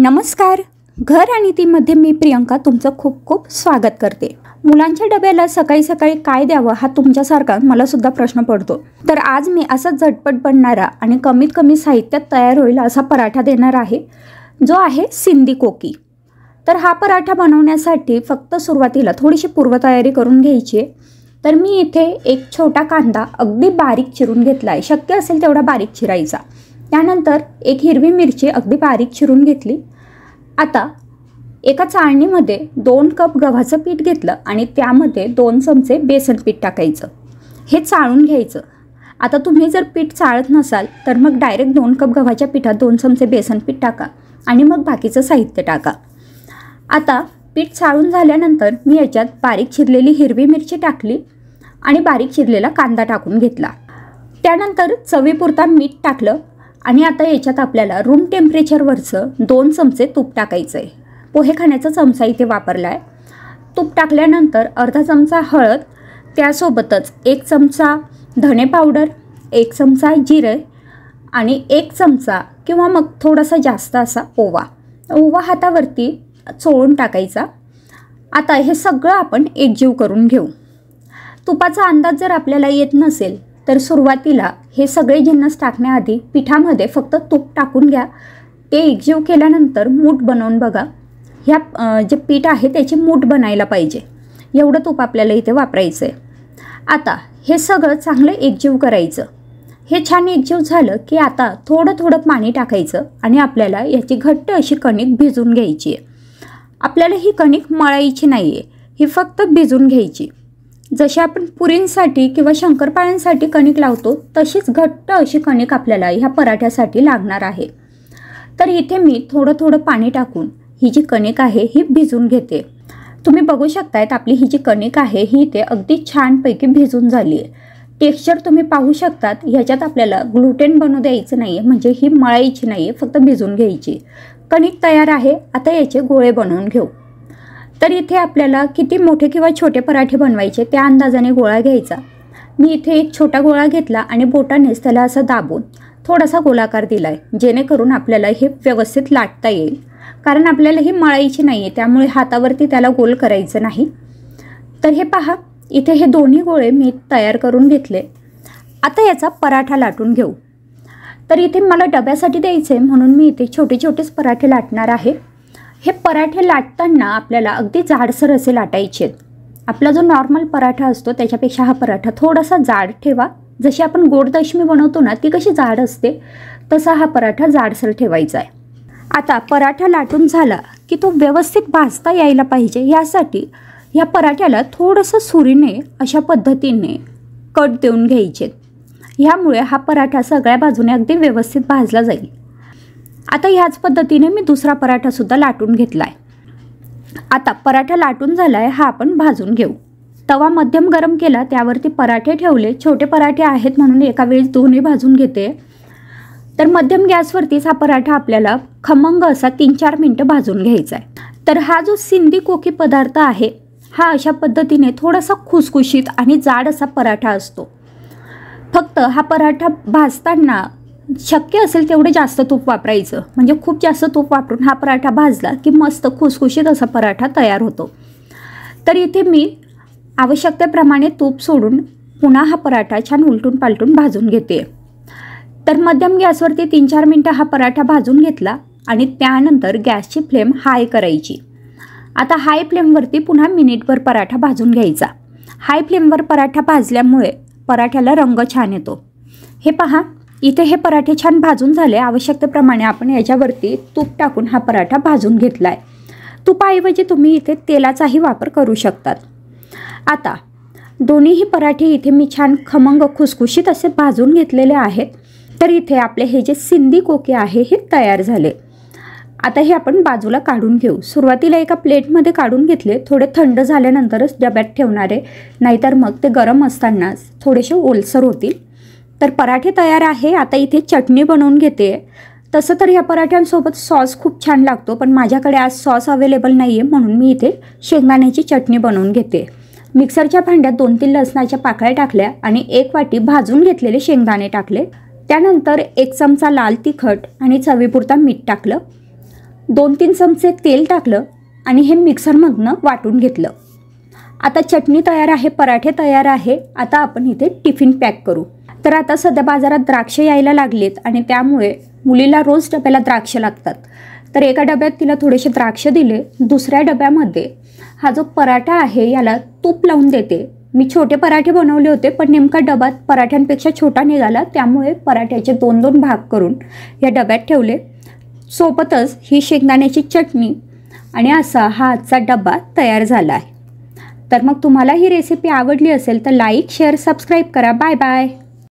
नमस्कार घर आणि तीमध्ये मी प्रियंका तुमचं खूप खूप स्वागत करते मुलांच्या डब्याला सकाळी सकाळी काय द्यावं हा तुमच्यासारखा मला सुद्धा प्रश्न पडतो तर आज मी असा झटपट बनणारा आणि कमीत कमी साहित्यात तयार होईल असा पराठा देणार आहे जो आहे सिंधी कोकी तर हा पराठा बनवण्यासाठी फक्त सुरुवातीला थोडीशी पूर्वतयारी करून घ्यायची आहे तर मी इथे एक छोटा कांदा अगदी बारीक चिरून घेतला आहे शक्य असेल तेवढा बारीक चिरायचा त्यानंतर एक हिरवी मिरची अगदी बारीक चिरून घेतली आता एका चाळणीमध्ये दोन कप गव्हाचं पीठ घेतलं आणि त्यामध्ये दोन चमचे बेसन पीठ टाकायचं हे चाळून घ्यायचं आता तुम्ही जर पीठ चाळत नसाल तर मग डायरेक्ट दोन कप गव्हाच्या पिठात दोन चमचे बेसन पीठ टाका आणि मग बाकीचं साहित्य टाका आता पीठ चाळून झाल्यानंतर मी याच्यात बारीक चिरलेली हिरवी मिरची टाकली आणि बारीक चिरलेला कांदा टाकून घेतला त्यानंतर चवीपुरता मीठ टाकलं आणि आता याच्यात आपल्याला रूम टेम्परेचरवरचं दोन चमचे तूप टाकायचं आहे पोहे खाण्याचा चमचा इथे वापरला आहे तूप टाकल्यानंतर अर्धा चमचा हळद त्यासोबतच एक चमचा धणे पावडर एक चमचा जिरे आणि एक चमचा किंवा मग थोडासा जास्त असा ओवा ओवा हातावरती चोळून टाकायचा आता हे सगळं आपण एकजीव करून घेऊ तुपाचा अंदाज जर आपल्याला येत नसेल तर सुरुवातीला हे सगळे जिन्नस टाकण्याआधी पिठामध्ये फक्त तूप टाकून घ्या ते एकजीव केल्यानंतर मूठ बनवून बघा ह्या जे पीठ आहे त्याची मूठ बनायला पाहिजे एवढं तूप आपल्याला इथे वापरायचं आहे आता हे सगळं चांगलं एकजीव करायचं हे छान एकजीव झालं की आता थोडं थोडं पाणी टाकायचं आणि आपल्याला याची घट्ट अशी कणिक भिजून घ्यायची आहे आपल्याला ही कणिक मळायची नाही आहे ही फक्त भिजून घ्यायची जशी आपण पुरींसाठी किंवा शंकरपाळ्यांसाठी कणिक लावतो तशीच घट्ट अशी कणिक आपल्याला ह्या पराठ्यासाठी लागणार आहे तर इथे मी थोडं थोडं पाणी टाकून ही जी कणिक आहे ही भिजून घेते तुम्ही बघू शकतायत आपली ही जी कणिक आहे ही इथे अगदी छानपैकी भिजून झाली आहे टेक्स्चर तुम्ही पाहू शकतात ह्याच्यात आपल्याला ग्लुटेन बनू द्यायचं नाही आहे म्हणजे ही मळायची नाही आहे फक्त भिजून घ्यायची कणिक तयार आहे आता याचे गोळे बनवून घेऊ तर इथे आपल्याला किती मोठे किंवा छोटे पराठे बनवायचे त्या अंदाजाने गोळा घ्यायचा मी इथे एक छोटा गोळा घेतला आणि बोटानेच त्याला असा दाबून थोडासा गोलाकार दिला आहे जेणेकरून आपल्याला हे व्यवस्थित लाटता येईल कारण आपल्याला ही मळायची नाही आहे त्यामुळे हातावरती त्याला गोल करायचं नाही तर हे पहा इथे हे दोन्ही गोळे मी तयार करून घेतले आता याचा पराठा लाटून घेऊ तर इथे मला डब्यासाठी द्यायचे म्हणून मी इथे छोटे छोटेच पराठे लाटणार आहे हे पराठे लाटताना आपल्याला अगदी जाडसर असे लाटायचे आहेत आपला जो नॉर्मल पराठा असतो त्याच्यापेक्षा हा पराठा थोडासा जाड ठेवा जशी आपण गोडदशमी बनवतो ना ती कशी जाड असते तसा हा पराठा जाडसर ठेवायचा आहे आता पराठा लाटून झाला की तो व्यवस्थित भाजता यायला पाहिजे यासाठी या पराठ्याला थोडंसं सुरीने अशा पद्धतीने कट देऊन घ्यायचे ह्यामुळे हा पराठा सगळ्या बाजूने अगदी व्यवस्थित भाजला जाईल आता ह्याच पद्धतीने मी दुसरा पराठासुद्धा लाटून घेतला आहे आता पराठा लाटून झाला आहे हा आपण भाजून घेऊ तवा मध्यम गरम केला त्यावरती पराठे ठेवले छोटे पराठे आहेत म्हणून एका वेळेस दोन्ही भाजून घेते तर मध्यम गॅसवरतीच हा पराठा आपल्याला खमंग असा तीन चार मिनटं भाजून घ्यायचा आहे तर हा जो सिंधी कोकी पदार्थ आहे हा अशा पद्धतीने थोडासा खुसखुशीत आणि जाड असा पराठा असतो फक्त हा पराठा भाजताना शक्य असेल तेवढं जास्त तूप वापरायचं म्हणजे खूप जास्त तूप वापरून हा पराठा भाजला की मस्त खुसखुशीत असा पराठा तयार होतो तर इथे मी आवश्यकतेप्रमाणे तूप सोडून पुन्हा हा पराठा छान उलटून पालटून भाजून घेते तर मध्यम गॅसवरती तीन चार मिनटं हा पराठा भाजून घेतला आणि त्यानंतर गॅसची फ्लेम हाय करायची आता हाय फ्लेमवरती पुन्हा मिनिटभर पराठा भाजून घ्यायचा हाय फ्लेमवर पराठा भाजल्यामुळे पराठ्याला रंग छान येतो हे पहा इथे हे पराठे छान भाजून झाले आवश्यकतेप्रमाणे आपण याच्यावरती तूप टाकून हा पराठा भाजून घेतला आहे तुपाऐवजी तुम्ही इथे तेलाचाही वापर करू शकतात आता दोन्हीही पराठे इथे मी छान खमंग खुसखुशीत असे भाजून घेतलेले आहेत तर इथे आपले हे जे सिंधी कोके आहे हे तयार झाले आता हे आपण बाजूला काढून घेऊ सुरुवातीला एका प्लेटमध्ये काढून घेतले थोडे थंड झाल्यानंतरच डब्यात ठेवणारे नाहीतर मग ते गरम असतानाच थोडेसे ओलसर होतील तर पराठे तयार आहे आता इथे चटणी बनवून घेते तसं तर ह्या पराठ्यांसोबत सॉस खूप छान लागतो पण माझ्याकडे आज सॉस अवेलेबल नाही आहे म्हणून मी इथे शेंगदाण्याची चटणी बनवून घेते मिक्सरच्या भांड्यात दोन तीन लसणाच्या पाकळ्या टाकल्या आणि एक वाटी भाजून घेतलेले शेंगदाणे टाकले त्यानंतर एक चमचा लाल तिखट आणि चवीपुरता मीठ टाकलं दोन तीन चमचे तेल टाकलं आणि हे मिक्सरमधनं वाटून घेतलं आता चटणी तयार आहे पराठे तयार आहे आता आपण इथे टिफिन पॅक करू तर आता सध्या बाजारात द्राक्षे यायला लागलेत आणि त्यामुळे मुलीला रोज डब्याला द्राक्ष लागतात तर एका डब्यात तिला थोडेसे द्राक्ष दिले दुसऱ्या डब्यामध्ये हा जो पराठा आहे याला तूप लावून देते मी छोटे पराठे बनवले होते पण नेमका डब्यात पराठ्यांपेक्षा छोटा निघाला त्यामुळे पराठ्याचे दोन दोन भाग करून या डब्यात ठेवले सोबतच ही शेंगदाण्याची चटणी आणि असा हा आजचा डबा तयार झाला आहे तर मग तुम्हाला ही रेसिपी आवडली असेल तर लाईक शेअर सबस्क्राईब करा बाय बाय